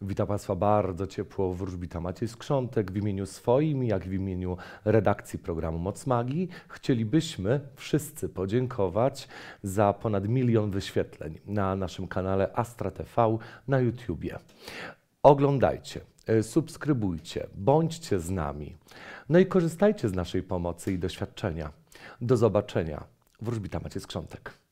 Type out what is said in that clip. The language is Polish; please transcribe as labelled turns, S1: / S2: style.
S1: Witam Państwa bardzo ciepło, wróżbita Maciej Skrzątek w imieniu swoim, jak w imieniu redakcji programu Moc Magii. Chcielibyśmy wszyscy podziękować za ponad milion wyświetleń na naszym kanale Astra TV na YouTubie. Oglądajcie, e, subskrybujcie, bądźcie z nami. No i korzystajcie z naszej pomocy i doświadczenia. Do zobaczenia. Wróżbita Maciej Skrzątek.